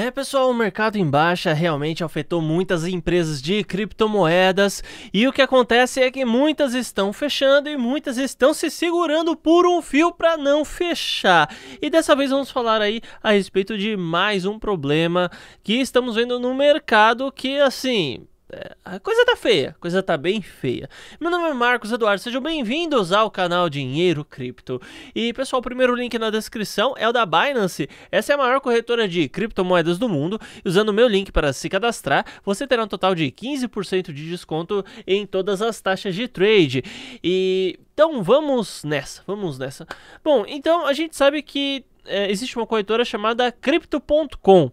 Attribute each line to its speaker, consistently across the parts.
Speaker 1: É, pessoal, o mercado em baixa realmente afetou muitas empresas de criptomoedas e o que acontece é que muitas estão fechando e muitas estão se segurando por um fio para não fechar. E dessa vez vamos falar aí a respeito de mais um problema que estamos vendo no mercado que assim, é, a coisa tá feia, a coisa tá bem feia. Meu nome é Marcos Eduardo, sejam bem-vindos ao canal Dinheiro Cripto. E pessoal, o primeiro link na descrição é o da Binance. Essa é a maior corretora de criptomoedas do mundo. Usando o meu link para se cadastrar, você terá um total de 15% de desconto em todas as taxas de trade. E então vamos nessa, vamos nessa. Bom, então a gente sabe que é, existe uma corretora chamada Crypto.com.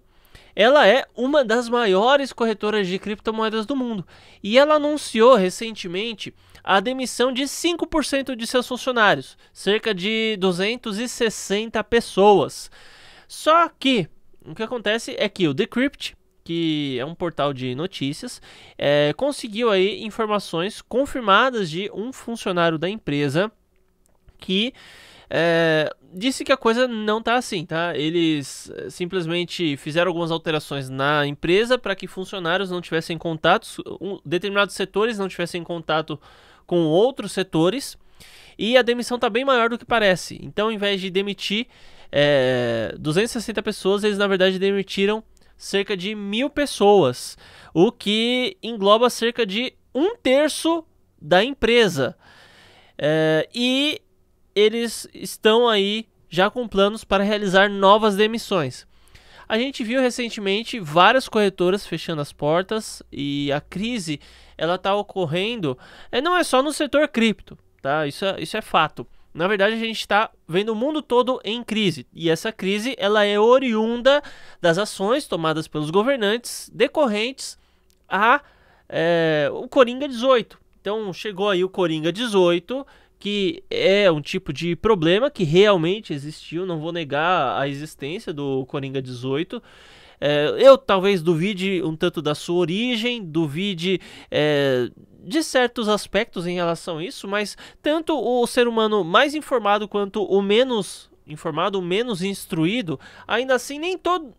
Speaker 1: Ela é uma das maiores corretoras de criptomoedas do mundo e ela anunciou recentemente a demissão de 5% de seus funcionários, cerca de 260 pessoas. Só que o que acontece é que o Decrypt, que é um portal de notícias, é, conseguiu aí informações confirmadas de um funcionário da empresa que é, disse que a coisa não tá assim, tá? Eles eh, simplesmente fizeram algumas alterações na empresa para que funcionários não tivessem contato, um, determinados setores não tivessem contato com outros setores. E a demissão tá bem maior do que parece. Então, ao invés de demitir é, eh, 260 pessoas, eles na verdade demitiram cerca de mil pessoas, o que engloba cerca de um terço da empresa. É, e eles estão aí já com planos para realizar novas demissões. A gente viu recentemente várias corretoras fechando as portas e a crise ela está ocorrendo. É, não é só no setor cripto, tá? Isso é, isso é fato. Na verdade, a gente está vendo o mundo todo em crise e essa crise ela é oriunda das ações tomadas pelos governantes decorrentes a é, o Coringa 18. Então chegou aí o Coringa 18 que é um tipo de problema que realmente existiu, não vou negar a existência do Coringa 18. É, eu talvez duvide um tanto da sua origem, duvide é, de certos aspectos em relação a isso, mas tanto o ser humano mais informado quanto o menos informado, o menos instruído, ainda assim nem todo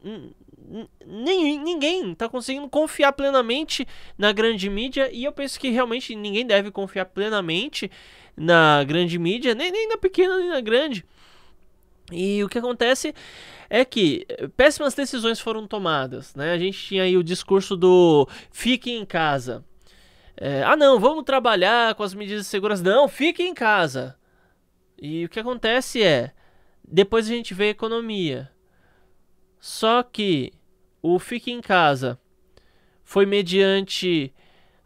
Speaker 1: nem, ninguém está conseguindo confiar plenamente na grande mídia e eu penso que realmente ninguém deve confiar plenamente na grande mídia, nem, nem na pequena nem na grande. E o que acontece é que eh, péssimas decisões foram tomadas, né? A gente tinha aí o discurso do fique em casa. É, ah não, vamos trabalhar com as medidas de segurança. Não, fique em casa. E o que acontece é, depois a gente vê a economia. Só que o fique em casa foi mediante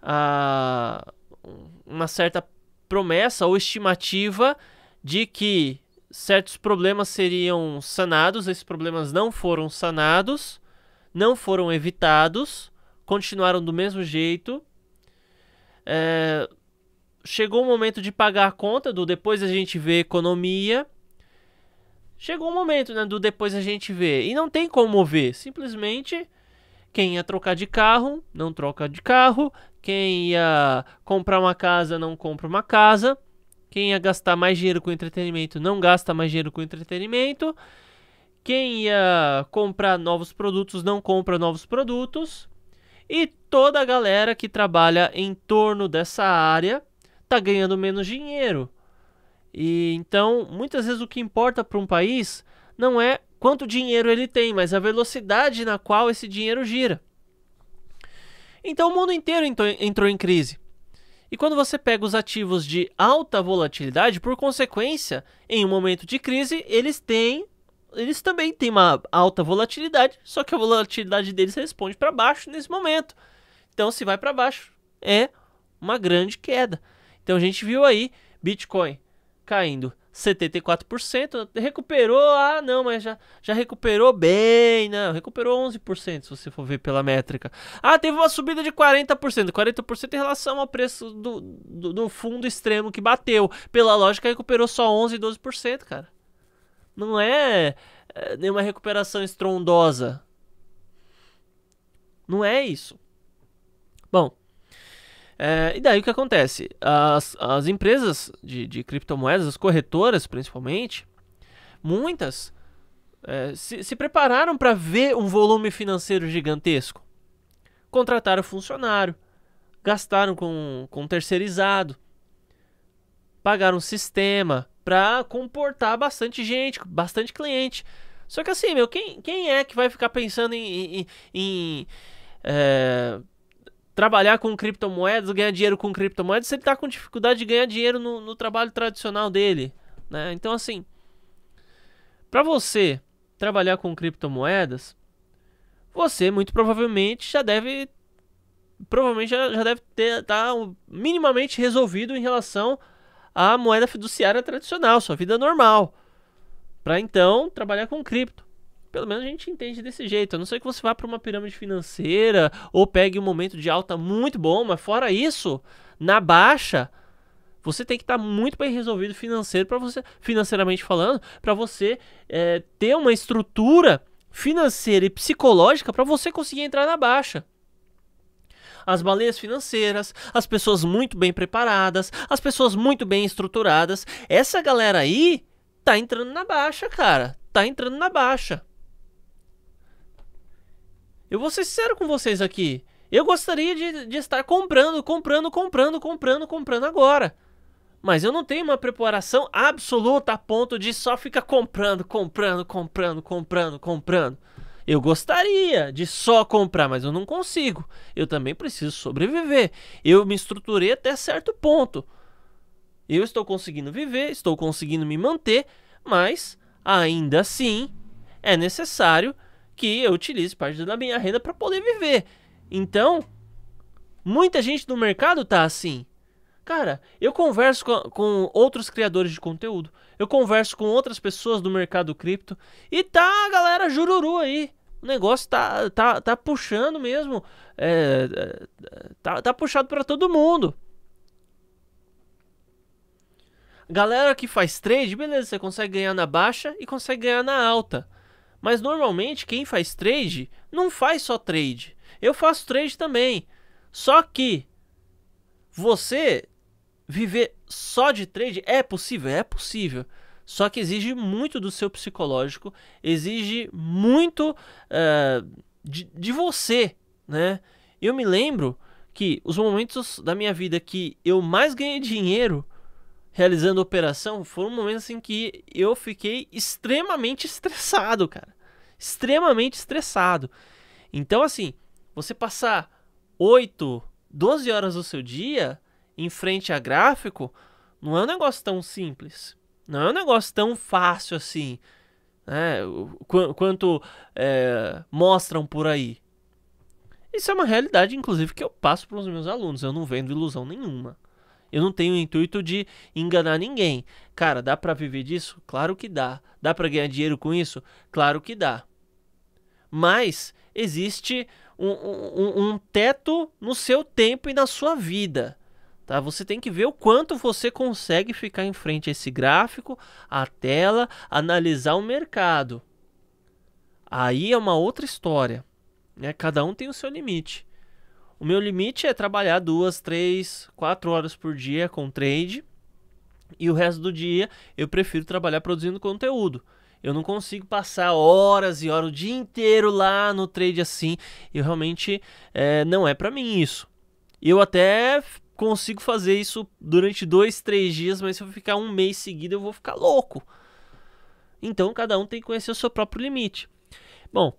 Speaker 1: a ah, uma certa promessa ou estimativa de que certos problemas seriam sanados, esses problemas não foram sanados, não foram evitados, continuaram do mesmo jeito. É, chegou o momento de pagar a conta do depois a gente vê economia chegou o um momento, né, do depois a gente vê. E não tem como ver, simplesmente quem ia trocar de carro, não troca de carro, quem ia comprar uma casa, não compra uma casa, quem ia gastar mais dinheiro com entretenimento, não gasta mais dinheiro com entretenimento, quem ia comprar novos produtos, não compra novos produtos. E toda a galera que trabalha em torno dessa área tá ganhando menos dinheiro. E então, muitas vezes o que importa para um país não é quanto dinheiro ele tem, mas a velocidade na qual esse dinheiro gira. Então o mundo inteiro entrou em crise. E quando você pega os ativos de alta volatilidade, por consequência, em um momento de crise, eles têm eles também têm uma alta volatilidade, só que a volatilidade deles responde para baixo nesse momento. Então se vai para baixo, é uma grande queda. Então a gente viu aí Bitcoin caindo 74%, recuperou, ah não, mas já, já recuperou bem, não, recuperou 11% se você for ver pela métrica. Ah, teve uma subida de 40%, 40% em relação ao preço do, do, do fundo extremo que bateu. Pela lógica, recuperou só 11, 12%, cara. Não é, é nenhuma recuperação estrondosa. Não é isso. Bom, é, e daí o que acontece? As, as empresas de, de criptomoedas, as corretoras principalmente, muitas é, se, se prepararam para ver um volume financeiro gigantesco. Contrataram funcionário, gastaram com, com terceirizado, pagaram sistema para comportar bastante gente, bastante cliente. Só que assim, meu, quem, quem é que vai ficar pensando em, em, em é, trabalhar com criptomoedas, ganhar dinheiro com criptomoedas, se ele está com dificuldade de ganhar dinheiro no, no trabalho tradicional dele. Né? Então, assim, para você trabalhar com criptomoedas, você muito provavelmente já deve provavelmente já, já deve ter tá minimamente resolvido em relação à moeda fiduciária tradicional, sua vida normal. Para então trabalhar com cripto. Pelo menos a gente entende desse jeito. A não ser que você vá para uma pirâmide financeira ou pegue um momento de alta muito bom, mas fora isso, na baixa, você tem que estar tá muito bem resolvido financeiro para você, financeiramente falando, para você é, ter uma estrutura financeira e psicológica para você conseguir entrar na baixa. As baleias financeiras, as pessoas muito bem preparadas, as pessoas muito bem estruturadas, essa galera aí tá entrando na baixa, cara. Tá entrando na baixa. Eu vou ser sincero com vocês aqui. Eu gostaria de, de estar comprando, comprando, comprando, comprando, comprando agora. Mas eu não tenho uma preparação absoluta a ponto de só ficar comprando, comprando, comprando, comprando, comprando. Eu gostaria de só comprar, mas eu não consigo. Eu também preciso sobreviver. Eu me estruturei até certo ponto. Eu estou conseguindo viver, estou conseguindo me manter, mas ainda assim é necessário que eu utilize parte da minha renda para poder viver. Então, muita gente do mercado tá assim. Cara, eu converso com, com, outros criadores de conteúdo, eu converso com outras pessoas do mercado cripto e tá a galera jururu aí. O negócio tá, tá, tá puxando mesmo, é, é tá, tá puxado para todo mundo. Galera que faz trade, beleza, você consegue ganhar na baixa e consegue ganhar na alta. Mas normalmente quem faz trade não faz só trade. Eu faço trade também. Só que você viver só de trade é possível, é possível. Só que exige muito do seu psicológico, exige muito uh, de, de você, né? Eu me lembro que os momentos da minha vida que eu mais ganhei dinheiro realizando a operação, foram momentos em que eu fiquei extremamente estressado, cara. Extremamente estressado. Então, assim, você passar 8, 12 horas do seu dia em frente a gráfico não é um negócio tão simples. Não é um negócio tão fácil assim. Né? Qu quanto é, mostram por aí. Isso é uma realidade, inclusive, que eu passo para os meus alunos. Eu não vendo ilusão nenhuma. Eu não tenho o intuito de enganar ninguém. Cara, dá para viver disso? Claro que dá. Dá para ganhar dinheiro com isso? Claro que dá. Mas existe um, um, um, teto no seu tempo e na sua vida. Tá? Você tem que ver o quanto você consegue ficar em frente a esse gráfico, a tela, analisar o mercado. Aí é uma outra história. Né? Cada um tem o seu limite. O meu limite é trabalhar duas, três, quatro horas por dia com trade. E o resto do dia eu prefiro trabalhar produzindo conteúdo. Eu não consigo passar horas e horas o dia inteiro lá no trade assim. Eu realmente é, não é para mim isso. Eu até consigo fazer isso durante dois, três dias, mas se eu ficar um mês seguido eu vou ficar louco. Então cada um tem que conhecer o seu próprio limite. Bom,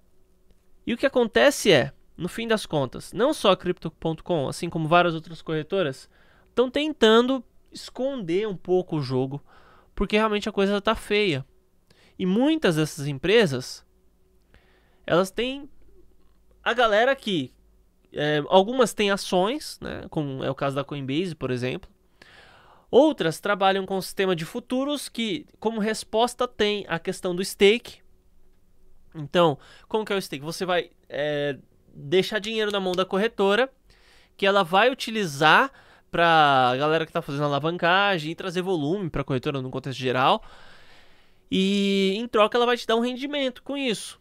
Speaker 1: e o que acontece é no fim das contas, não só a Crypto.com, assim como várias outras corretoras, estão tentando esconder um pouco o jogo, porque realmente a coisa está feia. E muitas dessas empresas, elas têm a galera que é, algumas têm ações, né, como é o caso da Coinbase, por exemplo. Outras trabalham com o sistema de futuros que, como resposta, tem a questão do stake. Então, como que é o stake? Você vai é, deixar dinheiro na mão da corretora que ela vai utilizar para a galera que está fazendo alavancagem e trazer volume para a corretora no contexto geral. E em troca ela vai te dar um rendimento com isso.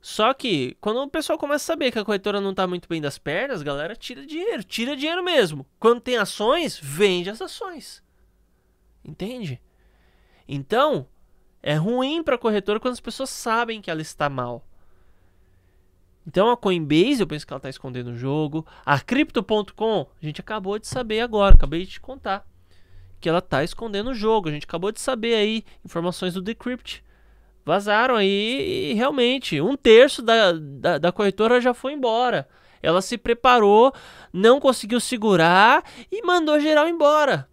Speaker 1: Só que quando o pessoal começa a saber que a corretora não está muito bem das pernas, a galera tira dinheiro, tira dinheiro mesmo. Quando tem ações, vende as ações. Entende? Então, é ruim para a corretora quando as pessoas sabem que ela está mal. Então a Coinbase, eu penso que ela está escondendo o jogo. A Crypto.com, a gente acabou de saber agora, acabei de te contar. Que ela está escondendo o jogo. A gente acabou de saber aí informações do Decrypt. Vazaram aí e realmente um terço da, da, da corretora já foi embora. Ela se preparou, não conseguiu segurar e mandou geral embora.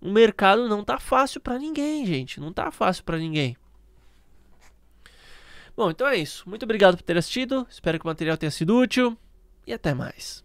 Speaker 1: O mercado não tá fácil para ninguém, gente. Não tá fácil para ninguém. Bom, então é isso. Muito obrigado por ter assistido. Espero que o material tenha sido útil. E até mais.